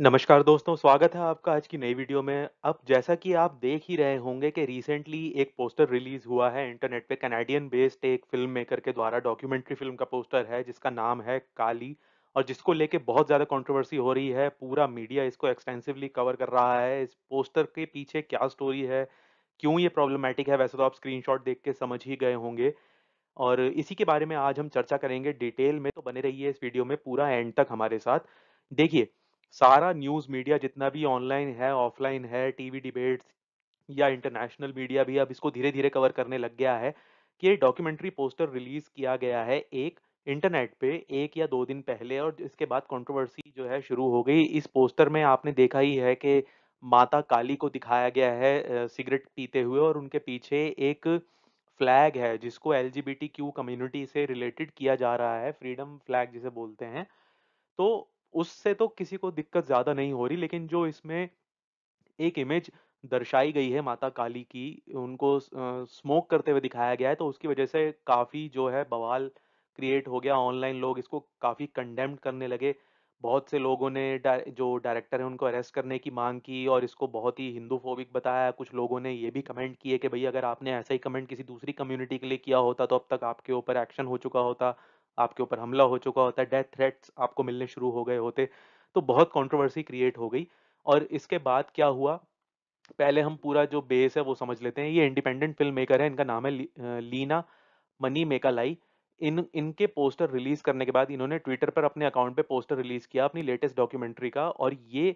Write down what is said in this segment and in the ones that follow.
नमस्कार दोस्तों, स्वागत है आपका आज की नई वीडियो में। अब जैसा कि आप देख ही रहे होंगे कि रिसेंटली एक पोस्टर रिलीज़ हुआ है इंटरनेट पे कनाडियन बेस्ड एक फ़िल्म मेकर के द्वारा डॉक्यूमेंट्री फ़िल्म का पोस्टर है जिसका नाम है काली और जिसको लेके बहुत ज़्यादा कंट्रोवर्सी हो रही है। पूरा मीडिया इसको एक्सटेंसिवली कवर कर रहा है। इस पोस्टर के पीछे क्या स्टोरी है, क्यों ये प्रॉब्लमैटिक है वैसे तो आप स्क्रीनशॉट देख के समझ ही गए होंगे और इसी के बारे में आज हम चर्चा करेंगे डिटेल में तो बने रहिए इस वीडियो में पूरा एंड तक हमारे साथ। देखिए सारा न्यूज मीडिया जितना भी ऑनलाइन है ऑफलाइन है टीवी डिबेट्स या इंटरनेशनल मीडिया भी अब इसको धीरे धीरे कवर करने लग गया है कि ये डॉक्यूमेंट्री पोस्टर रिलीज किया गया है एक इंटरनेट पे एक या दो दिन पहले और इसके बाद कंट्रोवर्सी जो है शुरू हो गई इस पोस्टर में आपने देखा ही है कि माता काली को दिखाया गया है सिगरेट पीते हुए और उनके पीछे एक फ्लैग है जिसको एल कम्युनिटी से रिलेटेड किया जा रहा है फ्रीडम फ्लैग जिसे बोलते हैं तो उससे तो किसी को दिक्कत ज्यादा नहीं हो रही लेकिन जो इसमें एक इमेज दर्शाई गई है माता काली की उनको स्मोक करते हुए दिखाया गया है तो उसकी वजह से काफ़ी जो है बवाल क्रिएट हो गया ऑनलाइन लोग इसको काफ़ी कंडेम्ड करने लगे बहुत से लोगों ने जो डायरेक्टर है उनको अरेस्ट करने की मांग की और इसको बहुत ही हिंदू फोबिक बताया कुछ लोगों ने ये भी कमेंट किए कि भाई अगर आपने ऐसा ही कमेंट किसी दूसरी कम्युनिटी के लिए किया होता तो अब तक आपके ऊपर एक्शन हो चुका होता आपके ऊपर हमला हो चुका होता है डेथ थ्रेट्स आपको मिलने शुरू हो गए होते तो बहुत कंट्रोवर्सी क्रिएट हो गई और इसके बाद क्या हुआ पहले हम पूरा जो बेस है वो समझ लेते हैं ये इंडिपेंडेंट फिल्म मेकर है इनका नाम है लीना मनी मेकालाई इन इनके पोस्टर रिलीज करने के बाद इन्होंने ट्विटर पर अपने अकाउंट पे पोस्टर रिलीज किया अपनी लेटेस्ट डॉक्यूमेंट्री का और ये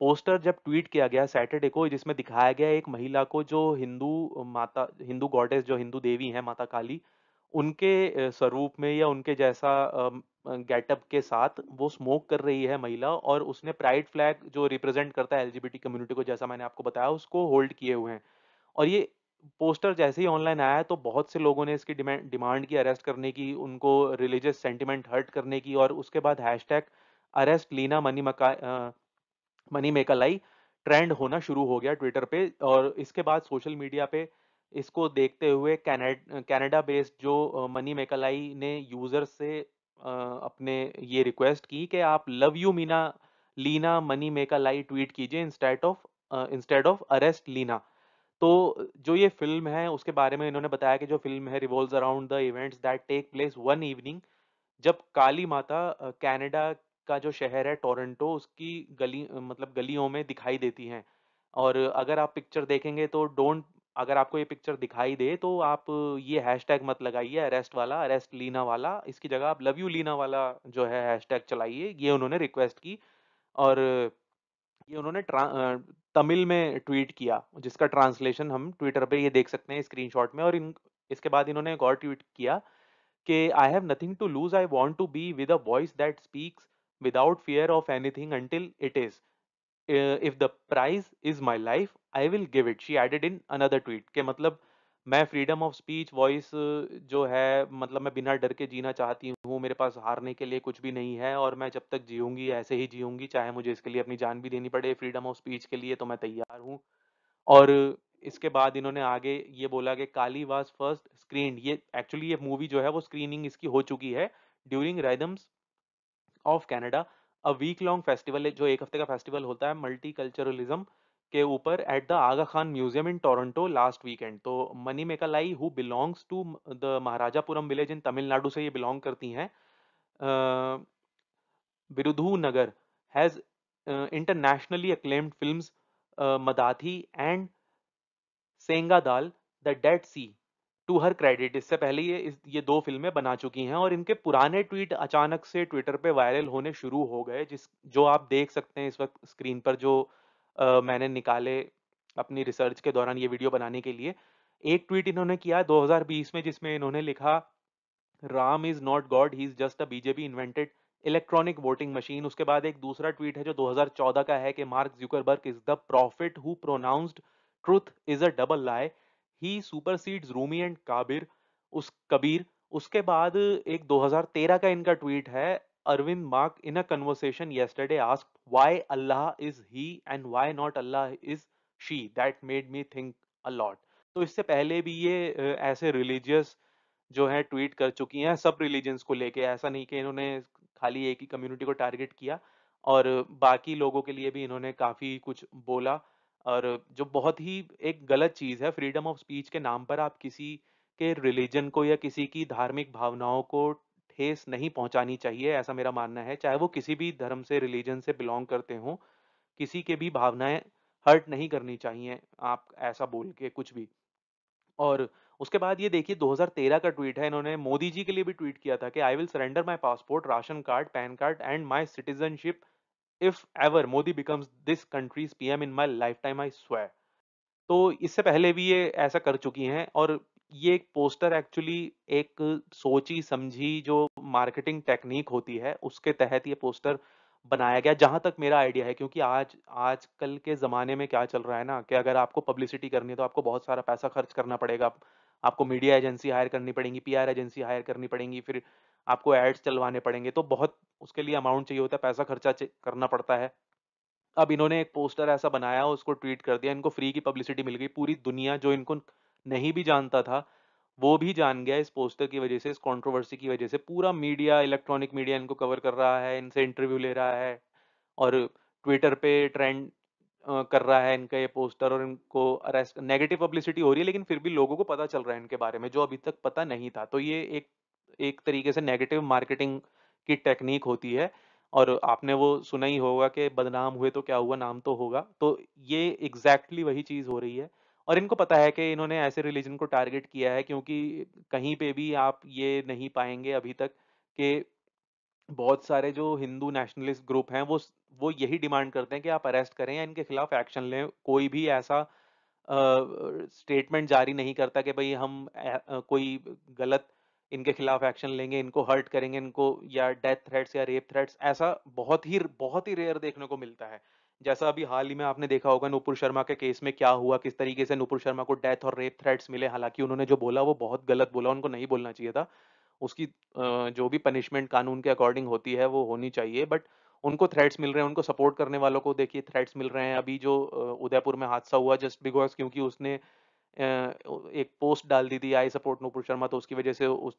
पोस्टर जब ट्वीट किया गया सैटरडे को जिसमें दिखाया गया एक महिला को जो हिंदू माता हिंदू गॉडेस जो हिंदू देवी है माता काली उनके स्वरूप में या उनके जैसा गेटअप के साथ वो स्मोक कर रही है महिला और उसने प्राइड फ्लैग जो रिप्रेजेंट करता है एलजीबीटी कम्युनिटी को जैसा मैंने आपको बताया उसको होल्ड किए हुए हैं और ये पोस्टर जैसे ही ऑनलाइन आया तो बहुत से लोगों ने इसकी डिमांड डिमांड की अरेस्ट करने की उनको रिलीजियस सेंटिमेंट हर्ट करने की और उसके बाद हैश अरेस्ट लीना मनी मका मनी मेकालाई ट्रेंड होना शुरू हो गया ट्विटर पे और इसके बाद सोशल मीडिया पे इसको देखते हुए कैनेडा बेस्ड जो मनी मेकलाई ने यूजर से अपने ये रिक्वेस्ट की कि आप love you Meena Leena Manimekalai tweet कीजिए instead of instead of arrest Leena तो जो ये फिल्म है उसके बारे में इन्होंने बताया कि जो फिल्म है revolve around the events that take place one evening जब काली माता कैनेडा का जो शहर है टोरंटो उसकी गली मतलब गलियों में दिखाई देती हैं और अगर आप पिक्चर देखेंगे तो डोंट अगर आपको ये पिक्चर दिखाई दे तो आप ये हैशटैग मत लगाइए अरेस्ट वाला अरेस्ट लीना वाला इसकी जगह आप लव यू लीना वाला जो है हैशटैग चलाइए ये उन्होंने रिक्वेस्ट की और ये उन्होंने तमिल में ट्वीट किया जिसका ट्रांसलेशन हम ट्विटर पे ये देख सकते हैं स्क्रीनशॉट में और इन इसके बाद इन्होंने एक और ट्वीट किया कि I have nothing to lose I want to be with a voice that speaks without fear of anything until it is Uh, if the price is my life i will give it she added in another tweet ke matlab मतलब मैं freedom of speech voice जो है मतलब मैं बिना डर के जीना चाहती हूँ मेरे पास हारने के लिए कुछ भी नहीं है और मैं जब तक जीऊँगी ऐसे ही जीऊँगी चाहे मुझे इसके लिए अपनी जान भी देनी पड़े फ्रीडम ऑफ स्पीच के लिए तो मैं तैयार हूँ और इसके बाद इन्होंने आगे ये बोला कि काली वाज फर्स्ट स्क्रीन ये एक्चुअली ये मूवी जो है वो स्क्रीनिंग इसकी हो चुकी है during rhythms of Canada a week long festival है जो एक हफ्ते का फेस्टिवल होता है मल्टी कल्चरलिज्म के ऊपर at the Aga Khan museum in Toronto last weekend तो Manimekalai who belongs to the Maharajapuram village in Tamil Nadu से ये बिलोंग करती हैं Virudhunagar has internationally acclaimed film Madathi and Sengadal the dead sea to her credit इससे पहले ये इस, ये दो फिल्में बना चुकी हैं और इनके पुराने ट्वीट अचानक से ट्विटर पे वायरल होने शुरू हो गए जिस जो आप देख सकते हैं इस वक्त स्क्रीन पर जो आ, मैंने निकाले अपनी रिसर्च के दौरान ये वीडियो बनाने के लिए एक ट्वीट इन्होंने किया 2020 में जिसमें इन्होंने लिखा Ram is not god he is just a BJP invented electronic voting machine उसके बाद एक दूसरा ट्वीट है जो 2014 का है कि Mark Zuckerberg is the prophet who pronounced truth is a double lie he super supersedes Rumi and Kabir उस कबीर उसके बाद एक 2013 का इनका ट्वीट है Arvind Mark in a conversation yesterday ask why Allah is he and why not Allah is she that made me think a lot तो इससे पहले भी ये ऐसे रिलीजियस जो है ट्वीट कर चुकी हैं सब रिलीजन्स को लेके ऐसा नहीं कि इन्होंने खाली एक ही कम्युनिटी को टारगेट किया और बाकी लोगों के लिए भी इन्होंने काफ़ी कुछ बोला और जो बहुत ही एक गलत चीज़ है फ्रीडम ऑफ स्पीच के नाम पर आप किसी के रिलीजन को या किसी की धार्मिक भावनाओं को ठेस नहीं पहुंचानी चाहिए ऐसा मेरा मानना है चाहे वो किसी भी धर्म से रिलीजन से बिलोंग करते हों किसी के भी भावनाएं हर्ट नहीं करनी चाहिए आप ऐसा बोल के कुछ भी और उसके बाद ये देखिए 2013 का ट्वीट है इन्होंने मोदी जी के लिए भी ट्वीट किया था कि I will surrender my passport ration card PAN card and my citizenship if ever Modi becomes this country's PM in my lifetime I swear तो इससे पहले भी ये ऐसा कर चुकी हैं और ये एक पोस्टर एक्चुअली एक सोची समझी जो मार्केटिंग टेक्निक होती है उसके तहत ये पोस्टर बनाया गया जहां तक मेरा आइडिया है क्योंकि आज आजकल के ज़माने में क्या चल रहा है ना कि अगर आपको पब्लिसिटी करनी है तो आपको बहुत सारा पैसा खर्च करना पड़ेगा आपको मीडिया एजेंसी हायर करनी पड़ेगी पीआर एजेंसी हायर करनी पड़ेगी फिर आपको एड्स चलवाने पड़ेंगे तो बहुत उसके लिए अमाउंट चाहिए होता है पैसा खर्चा करना पड़ता है अब इन्होंने एक पोस्टर ऐसा बनाया उसको ट्वीट कर दिया इनको फ्री की पब्लिसिटी मिल गई पूरी दुनिया जो इनको नहीं भी जानता था वो भी जान गया इस पोस्टर की वजह से इस कंट्रोवर्सी की वजह से पूरा मीडिया इलेक्ट्रॉनिक मीडिया इनको कवर कर रहा है इनसे इंटरव्यू ले रहा है और ट्विटर पे ट्रेंड कर रहा है इनका ये पोस्टर और इनको अरेस्ट नेगेटिव पब्लिसिटी हो रही है लेकिन फिर भी लोगों को पता चल रहा है इनके बारे में जो अभी तक पता नहीं था तो ये एक एक तरीके से नेगेटिव मार्केटिंग की टेक्निक होती है और आपने वो सुना ही होगा कि बदनाम हुए तो क्या हुआ नाम तो होगा तो ये एग्जैक्टली exactly वही चीज़ हो रही है और इनको पता है कि इन्होंने ऐसे रिलीजन को टारगेट किया है क्योंकि कहीं पे भी आप ये नहीं पाएंगे अभी तक कि बहुत सारे जो हिंदू नेशनलिस्ट ग्रुप हैं वो वो यही डिमांड करते हैं कि आप अरेस्ट करें या इनके खिलाफ एक्शन लें कोई भी ऐसा स्टेटमेंट जारी नहीं करता कि भाई हम आ, कोई गलत इनके खिलाफ एक्शन लेंगे इनको हर्ट करेंगे इनको या डेथ थ्रेट्स या रेप थ्रेट्स ऐसा बहुत ही बहुत ही रेयर देखने को मिलता है जैसा अभी हाल ही में आपने देखा होगा नुपुर शर्मा के केस में क्या हुआ किस तरीके से नूपुर शर्मा को डेथ और रेप थ्रेट्स मिले हालांकि उन्होंने जो बोला वो बहुत गलत बोला उनको नहीं बोलना चाहिए था उसकी जो भी पनिशमेंट कानून के अकॉर्डिंग होती है वो होनी चाहिए बट उनको थ्रेट्स मिल रहे हैं उनको सपोर्ट करने वालों को देखिए थ्रेट्स मिल रहे हैं अभी जो उदयपुर में हादसा हुआ जस्ट बिकॉज क्योंकि उसने एक पोस्ट डाल दी थी आई सपोर्ट नूपुर शर्मा तो उसकी वजह से उस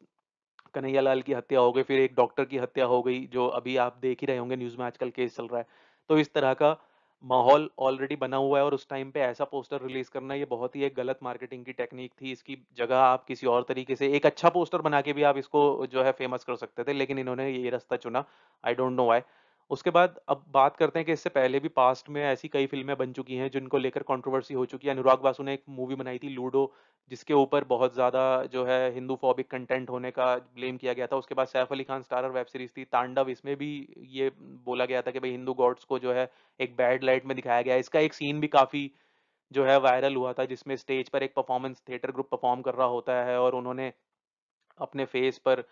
कन्हैया लाल की हत्या हो गई फिर एक डॉक्टर की हत्या हो गई जो अभी आप देख ही रहे होंगे न्यूज़ में आजकल केस चल रहा है तो इस तरह का माहौल ऑलरेडी बना हुआ है और उस टाइम पे ऐसा पोस्टर रिलीज करना ये बहुत ही एक गलत मार्केटिंग की टेक्निक थी इसकी जगह आप किसी और तरीके से एक अच्छा पोस्टर बना के भी आप इसको जो है फेमस कर सकते थे लेकिन इन्होंने ये रास्ता चुना आई डोंट नो वाई उसके बाद अब बात करते हैं कि इससे पहले भी पास्ट में ऐसी कई फिल्में बन चुकी हैं जिनको लेकर कंट्रोवर्सी हो चुकी है अनुराग बासु ने एक मूवी बनाई थी लूडो जिसके ऊपर बहुत ज़्यादा जो है हिंदू फॉबिक कंटेंट होने का ब्लेम किया गया था उसके बाद Saif Ali Khan starrer web series थी तांडव इसमें भी ये बोला गया था कि भाई हिंदू गॉड्स को जो है एक बैड लाइट में दिखाया गया इसका एक सीन भी काफ़ी जो है वायरल हुआ था जिसमें स्टेज पर एक परफॉर्मेंस थिएटर ग्रुप परफॉर्म कर रहा होता है और उन्होंने अपने फेस पर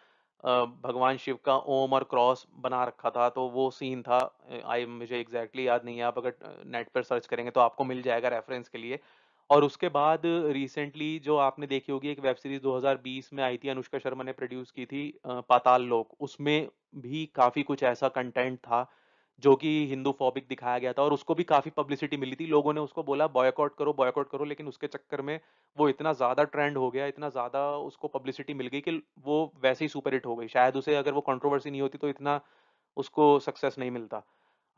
भगवान शिव का ओम और क्रॉस बना रखा था तो वो सीन था आई मुझे एग्जैक्टली याद नहीं है आप अगर नेट पर सर्च करेंगे तो आपको मिल जाएगा रेफरेंस के लिए और उसके बाद रिसेंटली जो आपने देखी होगी एक वेब सीरीज 2020 में आई थी अनुष्का शर्मा ने प्रोड्यूस की थी पाताल लोक उसमें भी काफ़ी कुछ ऐसा कंटेंट था जो कि हिंदू फॉबिक दिखाया गया था और उसको भी काफ़ी पब्लिसिटी मिली थी लोगों ने उसको बोला बॉयकआउट करो बॉयकआउट करो लेकिन उसके चक्कर में वो इतना ज़्यादा ट्रेंड हो गया इतना ज़्यादा उसको पब्लिसिटी मिल गई कि वो वैसे ही सुपर हिट हो गई शायद उसे अगर वो कॉन्ट्रोवर्सी नहीं होती तो इतना उसको सक्सेस नहीं मिलता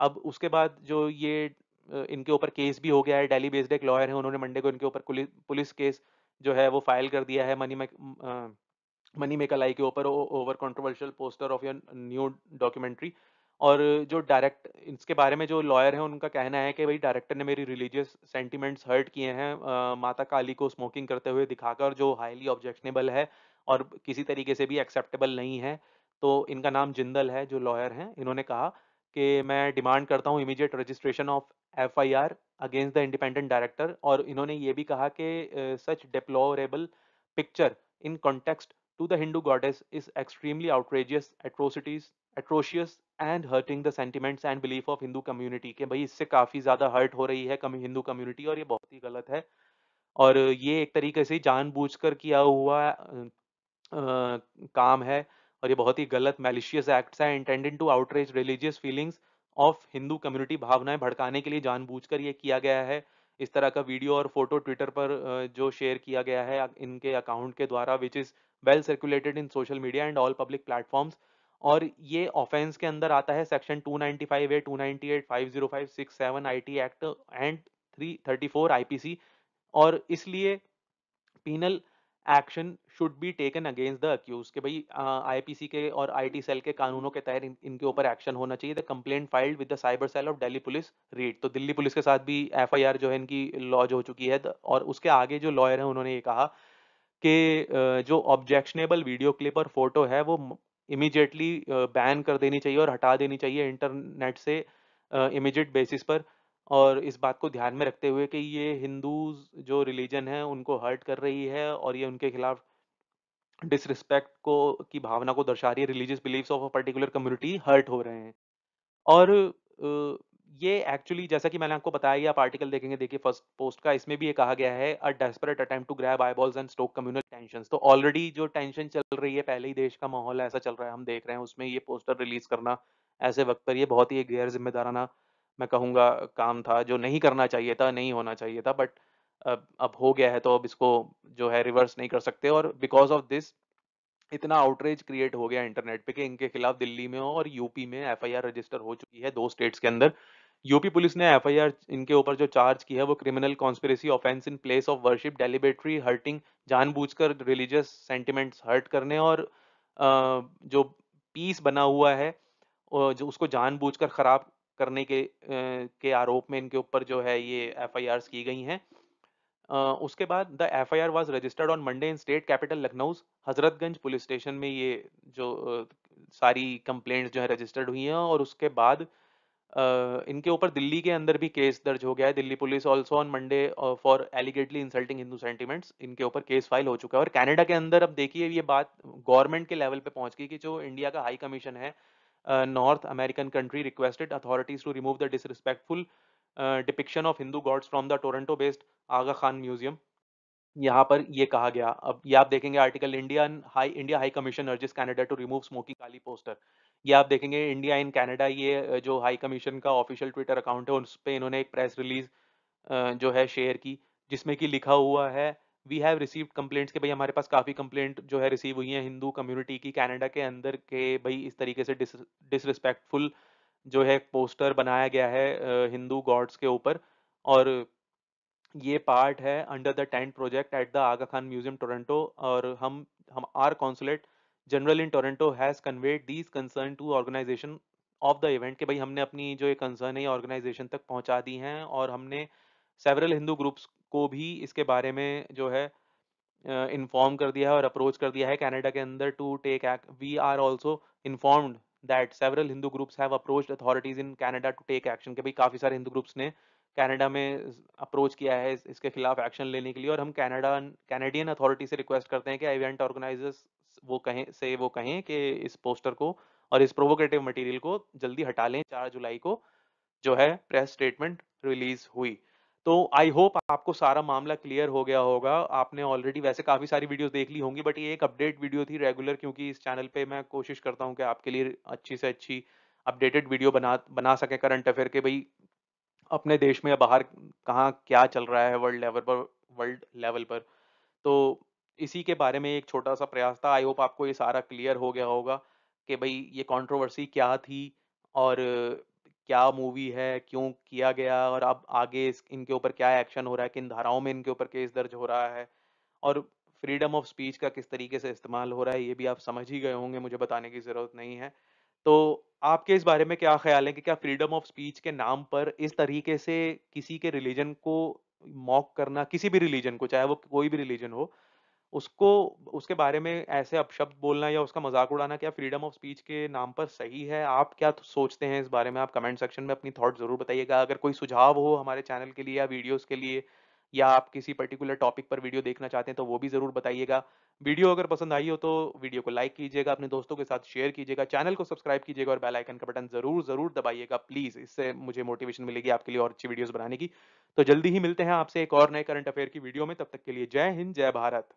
अब उसके बाद जो ये इनके ऊपर केस भी हो गया है डेली बेस्ड एक लॉयर है उन्होंने मंडे को इनके ऊपर पुलिस केस जो है वो फाइल कर दिया है मनी मनी मेकलाई के ऊपर over controversial poster of your new documentary और जो डायरेक्ट इसके बारे में जो लॉयर है उनका कहना है कि भाई डायरेक्टर ने मेरी रिलीजियस सेंटिमेंट्स हर्ट किए हैं माता काली को स्मोकिंग करते हुए दिखाकर जो हाईली ऑब्जेक्शनेबल है और किसी तरीके से भी एक्सेप्टेबल नहीं है तो इनका नाम जिंदल है जो लॉयर हैं इन्होंने कहा कि मैं डिमांड करता हूँ immediate registration of F I R against the independent director और इन्होंने ये भी कहा कि such deplorable picture in context to the Hindu goddess is extremely outrageous atrocities atrocious and hurting the sentiments and belief of Hindu community के भाई इससे काफ़ी ज़्यादा हर्ट हो रही है हिंदू कम्युनिटी और ये बहुत ही गलत है और ये एक तरीके से जानबूझकर किया हुआ आ, काम है और ये बहुत ही गलत मेलिशियस एक्ट्स है intended to outreach religious feelings of Hindu community भावनाएं भड़काने के लिए जानबूझकर ये किया गया है इस तरह का वीडियो और फोटो ट्विटर पर जो शेयर किया गया है इनके अकाउंट के द्वारा which is well circulated in social media and all public platforms और ये ऑफेंस के अंदर आता है section 295 A 298 505 67 IT act and 334 IPC और इसलिए penal action should be taken against the accused के भाई आईपीसी के और आईटी सेल के कानूनों के तहत इनके ऊपर एक्शन होना चाहिए the complaint filed with the cyber cell of Delhi police read तो दिल्ली पुलिस के साथ भी एफआईआर जो है इनकी लॉज हो चुकी है तो और उसके आगे जो लॉयर है उन्होंने ये कहा कि जो ऑब्जेक्शनेबल वीडियो क्लिप और फोटो है वो इमीजिएटली बैन uh, कर देनी चाहिए और हटा देनी चाहिए इंटरनेट से इमीजिएट uh, बेसिस पर और इस बात को ध्यान में रखते हुए कि ये हिंदू जो रिलीजन है उनको हर्ट कर रही है और ये उनके खिलाफ डिसरिस्पेक्ट को की भावना को दर्शा रही है religious beliefs of a particular community hurt हो रहे हैं और uh, ये एक्चुअली जैसा कि मैंने आपको बताया ये आप आर्टिकल देखेंगे देखिए फर्स्ट पोस्ट का इसमें भी ये कहा गया है a desperate attempt to grab eyeballs and stoke communal tension तो ऑलरेडी जो टेंशन चल रही है पहले ही देश का माहौल ऐसा चल रहा है हम देख रहे हैं उसमें ये पोस्टर रिलीज करना ऐसे वक्त पर यह बहुत ही गैर जिम्मेदाराना मैं कहूँगा काम था जो नहीं करना चाहिए था नहीं होना चाहिए था बट अब अब हो गया है तो अब इसको जो है रिवर्स नहीं कर सकते और बिकॉज ऑफ दिस इतना आउटरेज क्रिएट हो गया इंटरनेट पे कि इनके खिलाफ दिल्ली में और यूपी में एफआईआर रजिस्टर हो चुकी है दो स्टेट्स के अंदर यूपी पुलिस ने एफआईआर इनके ऊपर जो चार्ज की है वो criminal conspiracy offence in place of worship deliberately hurting जानबूझकर रिलीजियस सेंटिमेंट्स हर्ट करने और जो पीस बना हुआ है जो उसको जानबूझकर खराब करने के के आरोप में इनके ऊपर जो है ये एफ की गई हैं उसके बाद the F I R was registered on Monday in state capital Lucknow Hazratganj police station में ये जो सारी कंप्लेंट्स जो है रजिस्टर्ड हुई हैं और उसके बाद इनके ऊपर दिल्ली के अंदर भी केस दर्ज हो गया है Delhi police also on Monday for allegedly insulting Hindu sentiments इनके ऊपर केस फाइल हो चुका है और कनाडा के अंदर अब देखिए ये बात गवर्नमेंट के लेवल पे पहुंच गई कि जो इंडिया का हाई कमीशन है North American country requested authorities to remove the disrespectful depiction of Hindu gods from the Toronto based Aga Khan museum यहाँ पर ये कहा गया अब ये आप देखेंगे article Indian high India high commission urges Canada to remove smoky Kali poster ये आप देखेंगे इंडिया इन कनाडा ये जो हाई कमीशन का ऑफिशियल ट्विटर अकाउंट है उस पर इन्होंने एक प्रेस रिलीज जो है शेयर की जिसमें कि लिखा हुआ है वी हैव रिसीव्ड कंप्लेंट्स के भाई हमारे पास काफ़ी कंप्लेंट जो है रिसीव हुई है हिंदू कम्युनिटी की कनाडा के अंदर के भाई इस तरीके से डिस डिसरिस्पेक्टफुल जो है पोस्टर बनाया गया है हिंदू गॉड्स के ऊपर और ये पार्ट है under the tent project at the Aga Khan museum Toronto और हम हम our consulate general in Toronto has conveyed these concern to organization of the event कि भाई हमने अपनी जो ये कंसर्न है ऑर्गेनाइजेशन तक पहुंचा दी हैं और हमने सेवरल हिंदू ग्रुप्स को भी इसके बारे में जो है इन्फॉर्म uh, कर दिया है और अप्रोच कर दिया है कनाडा के अंदर to take act we are also informed that several Hindu groups have approach authorities in Canada to take action के भाई काफ़ी सारे हिंदू ग्रुप्स ने कनाडा में अप्रोच किया है इसके खिलाफ एक्शन लेने के लिए और हम कनाडा कैनेडियन अथॉरिटी से रिक्वेस्ट करते हैं कि इवेंट ऑर्गेनाइजर्स वो कहें से वो कहें कि इस पोस्टर को और इस प्रोवोकेटिव मटेरियल को जल्दी हटा लें चार जुलाई को जो है प्रेस स्टेटमेंट रिलीज हुई तो आई होप आपको सारा मामला क्लियर हो गया होगा आपने ऑलरेडी वैसे काफ़ी सारी वीडियोस देख ली होंगी बट ये एक अपडेट वीडियो थी रेगुलर क्योंकि इस चैनल पे मैं कोशिश करता हूँ कि आपके लिए अच्छी से अच्छी अपडेटेड वीडियो बना बना सके करंट अफेयर के भाई अपने देश में या बाहर कहाँ क्या चल रहा है वर्ल्ड लेवल पर वर्ल्ड लेवल पर तो इसी के बारे में एक छोटा सा प्रयास था आई होप आपको ये सारा क्लियर हो गया होगा कि भाई ये कंट्रोवर्सी क्या थी और क्या मूवी है क्यों किया गया और अब आगे इस इनके ऊपर क्या एक्शन हो रहा है किन धाराओं में इनके ऊपर केस दर्ज हो रहा है और फ्रीडम ऑफ स्पीच का किस तरीके से इस्तेमाल हो रहा है ये भी आप समझ ही गए होंगे मुझे बताने की ज़रूरत नहीं है तो आपके इस बारे में क्या ख्याल है कि क्या फ्रीडम ऑफ स्पीच के नाम पर इस तरीके से किसी के रिलीजन को मॉक करना किसी भी रिलीजन को चाहे वो कोई भी रिलीजन हो उसको उसके बारे में ऐसे अपशब्द बोलना या उसका मजाक उड़ाना क्या फ्रीडम ऑफ स्पीच के नाम पर सही है आप क्या तो सोचते हैं इस बारे में आप कमेंट सेक्शन में अपनी थॉट जरूर बताइएगा अगर कोई सुझाव हो हमारे चैनल के लिए या वीडियोस के लिए या आप किसी पर्टिकुलर टॉपिक पर वीडियो देखना चाहते हैं तो वो भी जरूर बताइएगा वीडियो अगर पसंद आई हो तो वीडियो को लाइक कीजिएगा अपने दोस्तों के साथ शेयर कीजिएगा चैनल को सब्सक्राइब कीजिएगा और बेल आइकन का बटन जरूर जरूर दबाइएगा प्लीज इससे मुझे मोटिवेशन मिलेगी आपके लिए और अच्छी वीडियोस बनाने की तो जल्दी ही मिलते हैं आपसे एक और नए करंट अफेयर की वीडियो में तब तक के लिए जय हिंद जय भारत